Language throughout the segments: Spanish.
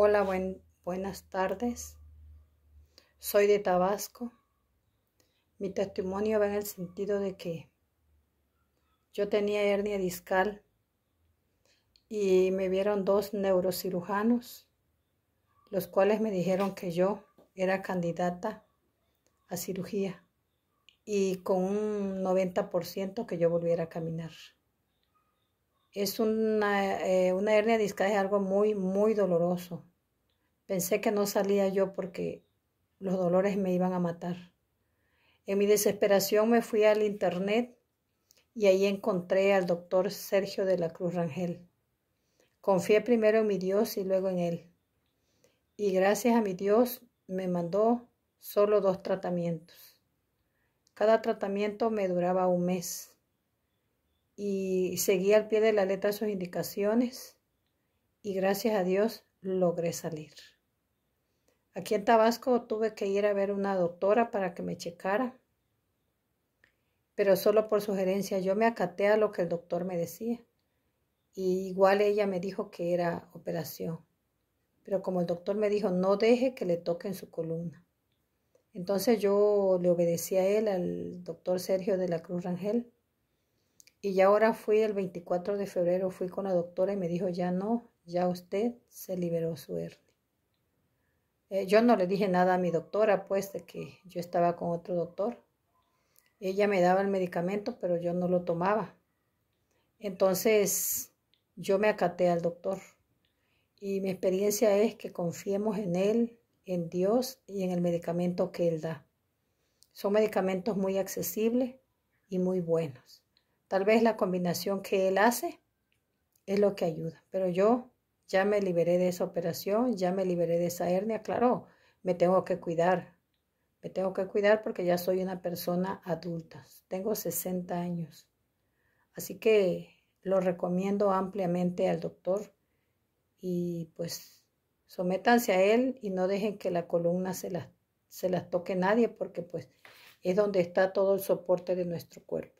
Hola, buenas tardes. Soy de Tabasco. Mi testimonio va en el sentido de que yo tenía hernia discal y me vieron dos neurocirujanos, los cuales me dijeron que yo era candidata a cirugía y con un 90% que yo volviera a caminar es una, eh, una hernia discal, es algo muy, muy doloroso. Pensé que no salía yo porque los dolores me iban a matar. En mi desesperación me fui al internet y ahí encontré al doctor Sergio de la Cruz Rangel. Confié primero en mi Dios y luego en Él. Y gracias a mi Dios me mandó solo dos tratamientos. Cada tratamiento me duraba un mes y seguí al pie de la letra sus indicaciones y gracias a Dios logré salir. Aquí en Tabasco tuve que ir a ver una doctora para que me checara, pero solo por sugerencia yo me acaté a lo que el doctor me decía. Y igual ella me dijo que era operación, pero como el doctor me dijo no deje que le toquen su columna. Entonces yo le obedecí a él, al doctor Sergio de la Cruz Rangel, y ya ahora fui el 24 de febrero, fui con la doctora y me dijo, ya no, ya usted se liberó su hernia. Eh, yo no le dije nada a mi doctora, pues de que yo estaba con otro doctor. Ella me daba el medicamento, pero yo no lo tomaba. Entonces, yo me acaté al doctor. Y mi experiencia es que confiemos en él, en Dios y en el medicamento que él da. Son medicamentos muy accesibles y muy buenos. Tal vez la combinación que él hace es lo que ayuda, pero yo ya me liberé de esa operación, ya me liberé de esa hernia, claro, me tengo que cuidar, me tengo que cuidar porque ya soy una persona adulta, tengo 60 años. Así que lo recomiendo ampliamente al doctor y pues sométanse a él y no dejen que la columna se las, se las toque nadie porque pues es donde está todo el soporte de nuestro cuerpo.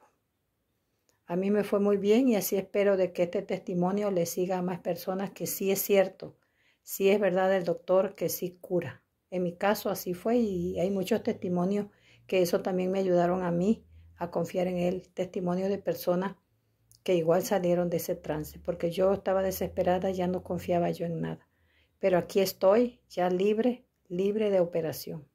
A mí me fue muy bien y así espero de que este testimonio le siga a más personas que sí es cierto, sí es verdad el doctor que sí cura. En mi caso así fue y hay muchos testimonios que eso también me ayudaron a mí a confiar en él, testimonios de personas que igual salieron de ese trance, porque yo estaba desesperada, ya no confiaba yo en nada. Pero aquí estoy, ya libre, libre de operación.